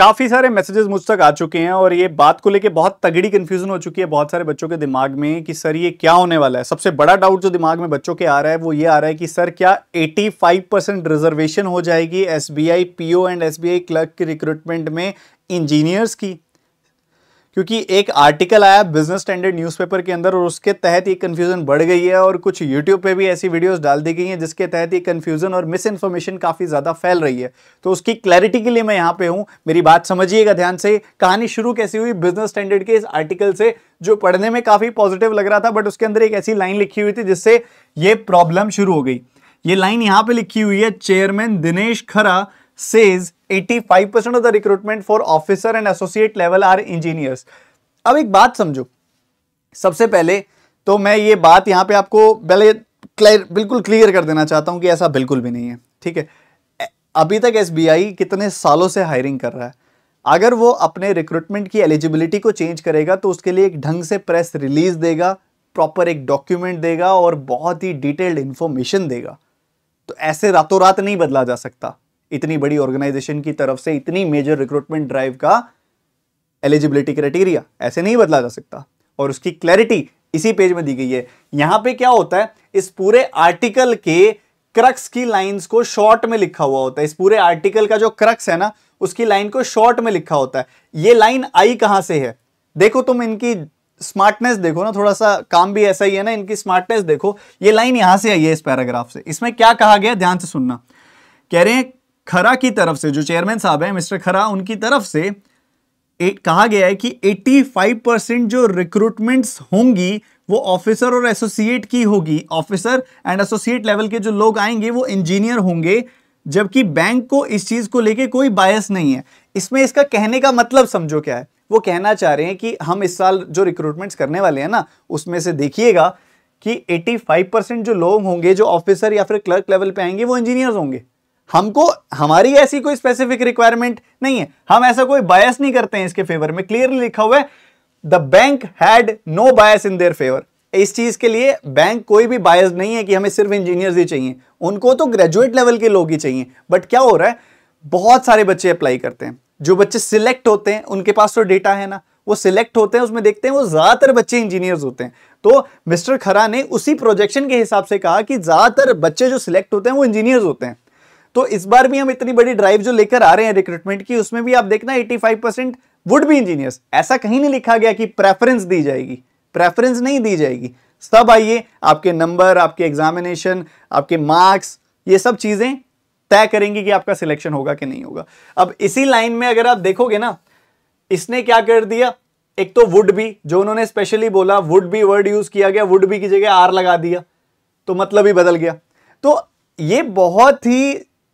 काफ़ी सारे मैसेजेस मुझ तक आ चुके हैं और ये बात को लेके बहुत तगड़ी कन्फ्यूजन हो चुकी है बहुत सारे बच्चों के दिमाग में कि सर ये क्या होने वाला है सबसे बड़ा डाउट जो दिमाग में बच्चों के आ रहा है वो ये आ रहा है कि सर क्या 85 परसेंट रिजर्वेशन हो जाएगी S B I P O and S B I clerk की रिक्रूटमेंट में इंजीनियर्स की क्योंकि एक आर्टिकल आया बिजनेस स्टैंडर्ड न्यूज़पेपर के अंदर और उसके तहत ये कन्फ्यूज़न बढ़ गई है और कुछ यूट्यूब पे भी ऐसी वीडियोस डाल दी गई हैं जिसके तहत ये कन्फ्यूज़न और मिस इन्फॉर्मेशन काफ़ी ज़्यादा फैल रही है तो उसकी क्लैरिटी के लिए मैं यहाँ पे हूँ मेरी बात समझिएगा ध्यान से कहानी शुरू कैसी हुई बिजनेस स्टैंडर्ड के इस आर्टिकल से जो पढ़ने में काफ़ी पॉजिटिव लग रहा था बट उसके अंदर एक ऐसी लाइन लिखी हुई थी जिससे ये प्रॉब्लम शुरू हो गई ये लाइन यहाँ पर लिखी हुई है chairman Dinesh Khara says 85% of the recruitment for officer and associate level are engineers अब एक बात समझो सबसे पहले तो मैं ये बात यहां पे आपको पहले क्लियर बिल्कुल क्लियर कर देना चाहता हूं कि ऐसा बिल्कुल भी नहीं है ठीक है अभी तक एस कितने सालों से हायरिंग कर रहा है अगर वो अपने रिक्रूटमेंट की एलिजिबिलिटी को चेंज करेगा तो उसके लिए एक ढंग से प्रेस रिलीज देगा प्रॉपर एक डॉक्यूमेंट देगा और बहुत ही डिटेल्ड इंफॉर्मेशन देगा तो ऐसे रातों रात नहीं बदला जा सकता इतनी बड़ी ऑर्गेनाइजेशन की तरफ से इतनी मेजर रिक्रूटमेंट ड्राइव का एलिजिबिलिटी क्राइटेरिया ऐसे नहीं बदला जा सकता और उसकी क्लैरिटी इसी पेज में दी गई है यहां पे क्या होता है इस पूरे आर्टिकल के क्रक्स की लाइंस को शॉर्ट में लिखा हुआ होता है इस पूरे आर्टिकल का जो क्रक्स है ना उसकी लाइन को शॉर्ट में लिखा होता है ये लाइन आई कहां से है देखो तुम इनकी स्मार्टनेस देखो ना थोड़ा सा काम भी ऐसा ही है ना इनकी स्मार्टनेस देखो ये लाइन यहां से आई है इस पैराग्राफ से इसमें क्या कहा गया ध्यान से सुनना कह रहे हैं खरा की तरफ से जो चेयरमैन साहब हैं मिस्टर खरा उनकी तरफ से ए, कहा गया है कि 85 परसेंट जो रिक्रूटमेंट्स होंगी वो ऑफिसर और एसोसिएट की होगी ऑफिसर एंड एसोसिएट लेवल के जो लोग आएंगे वो इंजीनियर होंगे जबकि बैंक को इस चीज़ को लेके कोई बायस नहीं है इसमें इसका कहने का मतलब समझो क्या है वो कहना चाह रहे हैं कि हम इस साल जो रिक्रूटमेंट्स करने वाले हैं ना उसमें से देखिएगा कि 85 परसेंट जो लोग होंगे जो ऑफिसर या फिर क्लर्क लेवल पे आएंगे वो इंजीनियर्स होंगे हमको हमारी ऐसी कोई स्पेसिफिक रिक्वायरमेंट नहीं है हम ऐसा कोई बायस नहीं करते हैं इसके फेवर में क्लियरली लिखा हुआ है the bank had no bias in their favour इस चीज़ के लिए बैंक कोई भी बायस नहीं है कि हमें सिर्फ इंजीनियर्स ही चाहिए उनको तो ग्रेजुएट लेवल के लोग ही चाहिए बट क्या हो रहा है बहुत सारे बच्चे अप्लाई करते हैं जो बच्चे सिलेक्ट होते हैं उनके पास तो डेटा है ना वो सिलेक्ट होते हैं उसमें देखते हैं वो ज़्यादातर बच्चे इंजीनियर्स होते हैं तो मिस्टर खरा ने उसी प्रोजेक्शन के हिसाब से कहा कि ज़्यादातर बच्चे जो सिलेक्ट होते हैं वो इंजीनियर्स होते हैं तो इस बार भी हम इतनी बड़ी ड्राइव जो लेकर आ रहे हैं रिक्रूटमेंट की उसमें भी आप देखना 85 परसेंट वुड भी इंजीनियर्स ऐसा कहीं नहीं लिखा गया कि प्रेफरेंस दी जाएगी प्रेफरेंस नहीं दी जाएगी सब आइए आपके नंबर आपके एग्जामिनेशन आपके मार्क्स ये सब चीज़ें तय करेंगी कि आपका सिलेक्शन होगा कि नहीं होगा अब इसी लाइन में अगर आप देखोगे ना इसने क्या कर दिया एक तो वुड भी जो उन्होंने स्पेशली बोला वुड भी वर्ड यूज किया गया वुड भी की जगह आर लगा दिया तो मतलब ही बदल गया तो ये बहुत ही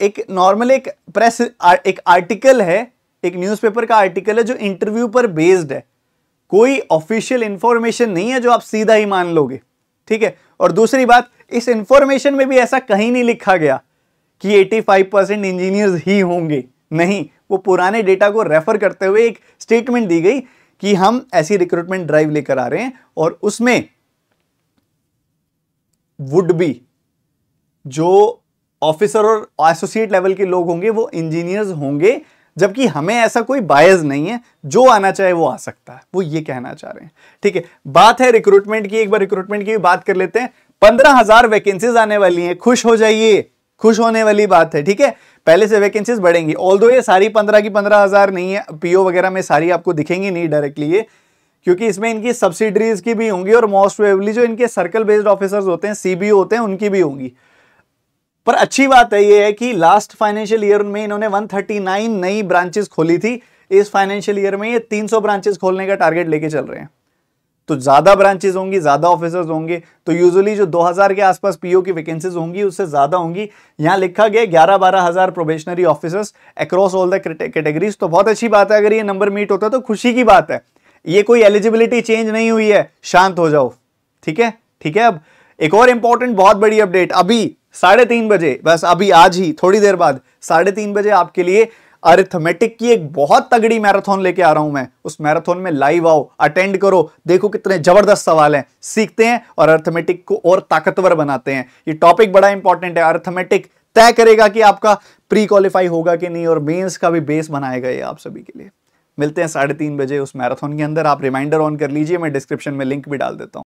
एक नॉर्मल एक प्रेस एक आर्टिकल है एक न्यूज़पेपर का आर्टिकल है जो इंटरव्यू पर बेस्ड है कोई ऑफिशियल इंफॉर्मेशन नहीं है जो आप सीधा ही मान लोगे ठीक है और दूसरी बात इस इंफॉर्मेशन में भी ऐसा कहीं नहीं लिखा गया कि 85 परसेंट इंजीनियर्स ही होंगे नहीं वो पुराने डेटा को रेफर करते हुए एक स्टेटमेंट दी गई कि हम ऐसी रिक्रूटमेंट ड्राइव लेकर आ रहे हैं और उसमें वुड बी जो ऑफिसर और एसोसिएट लेवल के लोग होंगे वो इंजीनियर्स होंगे जबकि हमें ऐसा कोई बायस नहीं है जो आना चाहे वो आ सकता है वो ये कहना चाह रहे हैं ठीक है बात है रिक्रूटमेंट की एक बार रिक्रूटमेंट की भी बात कर लेते हैं पंद्रह हजार वैकेंसीज आने वाली हैं खुश हो जाइए खुश होने वाली बात है ठीक है पहले से वैकेंसीज बढ़ेंगी ऑल ये सारी पंद्रह की पंद्रह हजार नहीं है पीओ वगैरह में सारी आपको दिखेंगी नहीं डायरेक्टली ये क्योंकि इसमें इनकी सब्सिडरीज की भी होंगी और मोस्ट वेबली जो इनके सर्कल बेस्ड ऑफिसर्स होते हैं सीबीओ होते हैं उनकी भी होंगी पर अच्छी बात है ये है कि लास्ट फाइनेंशियल ईयर में इन्होंने 139 नई ब्रांचेस खोली थी इस फाइनेंशियल ईयर में ये 300 ब्रांचेस खोलने का टारगेट लेके चल रहे हैं तो ज़्यादा ब्रांचेस होंगी ज़्यादा ऑफिसर्स होंगे तो यूजुअली जो 2000 के आसपास पीओ की वैकेंसीज होंगी उससे ज़्यादा होंगी यहां लिखा गया ग्यारह बारह हज़ार probationary officers across all the categories तो बहुत अच्छी बात है अगर ये नंबर मीट होता तो खुशी की बात है ये कोई एलिजिबिलिटी चेंज नहीं हुई है शांत हो जाओ ठीक है ठीक है अब एक और इंपॉर्टेंट बहुत बड़ी अपडेट अभी साढ़े तीन बजे बस अभी आज ही थोड़ी देर बाद साढ़े तीन बजे आपके लिए अरिथमेटिक की एक बहुत तगड़ी मैराथन लेके आ रहा हूं मैं उस मैराथन में लाइव आओ अटेंड करो देखो कितने जबरदस्त सवाल हैं सीखते हैं और अर्थमेटिक को और ताकतवर बनाते हैं ये टॉपिक बड़ा इंपॉर्टेंट है अर्थमेटिक तय करेगा कि आपका प्री क्वालिफाई होगा कि नहीं और मेंस का भी बेस बनाएगा ये आप सभी के लिए मिलते हैं साढ़े तीन बजे उस मैराथन के अंदर आप रिमाइंडर ऑन कर लीजिए मैं डिस्क्रिप्शन में लिंक भी डाल देता हूँ